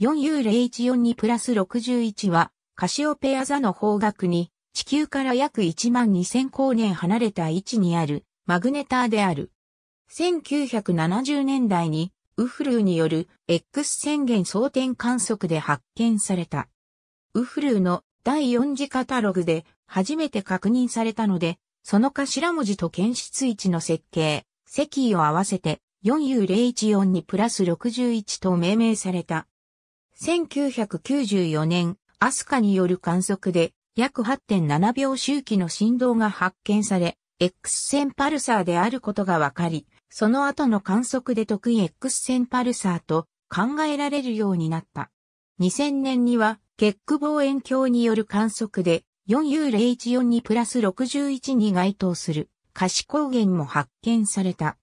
4U014 にプラス61は、カシオペア座の方角に、地球から約1万2000光年離れた位置にある、マグネターである。1970年代に、ウフルーによる X 宣言装填観測で発見された。ウフルーの第4次カタログで初めて確認されたので、その頭文字と検出位置の設計、石位を合わせて 4U014 にプラス61と命名された。1994年、アスカによる観測で約8.7秒周期の振動が発見され、X 線パルサーであることが分かり、その後の観測で得意 X 線パルサーと考えられるようになった。2000年には、結句望遠鏡による観測で 4U0142 プラス612に該当する可視光源も発見された。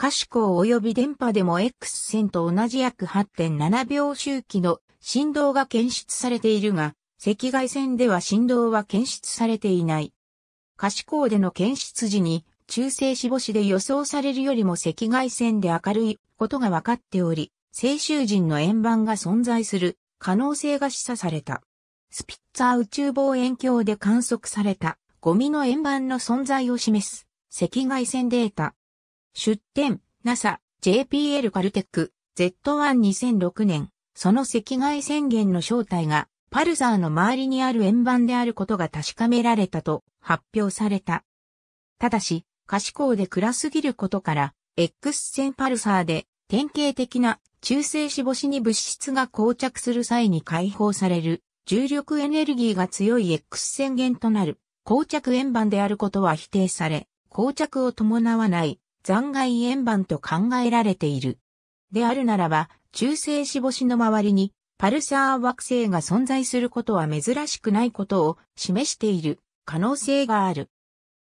可視光及び電波でも X 線と同じ約8.7秒周期の振動が検出されているが、赤外線では振動は検出されていない。可視光での検出時に中性子母子で予想されるよりも赤外線で明るいことが分かっており、青州人の円盤が存在する可能性が示唆された。スピッツァー宇宙望遠鏡で観測されたゴミの円盤の存在を示す赤外線データ。出展、NASA、JPL カルテック、Z12006 年、その赤外宣言の正体が、パルザーの周りにある円盤であることが確かめられたと発表された。ただし、可視光で暗すぎることから、X 線パルサーで典型的な中性子星に物質が膠着する際に解放される重力エネルギーが強い X 線源となる膠着円盤であることは否定され、膠着を伴わない残骸円盤と考えられている。であるならば、中性子星の周りにパルサー惑星が存在することは珍しくないことを示している可能性がある。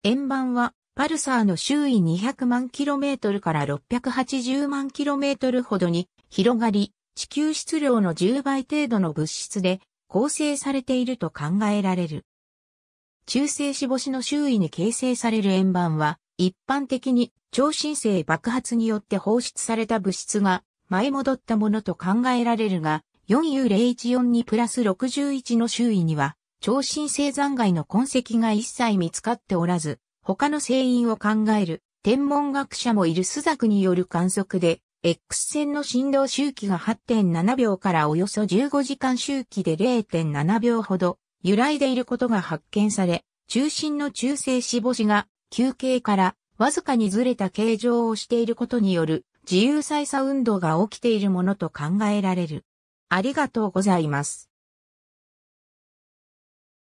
円盤はパルサーの周囲200万 km から680万 km ほどに広がり、地球質量の10倍程度の物質で構成されていると考えられる。中性子星の周囲に形成される円盤は、一般的に超新星爆発によって放出された物質が前戻ったものと考えられるが、4U014 にプラス61の周囲には、超新星残骸の痕跡が一切見つかっておらず、他の星因を考える天文学者もいるスザクによる観測で、X 線の振動周期が8.7秒からおよそ15時間周期で0.7秒ほど揺らいでいることが発見され、中心の中性子星が休憩からわずかにずれた形状をしていることによる自由再差運動が起きているものと考えられる。ありがとうございます。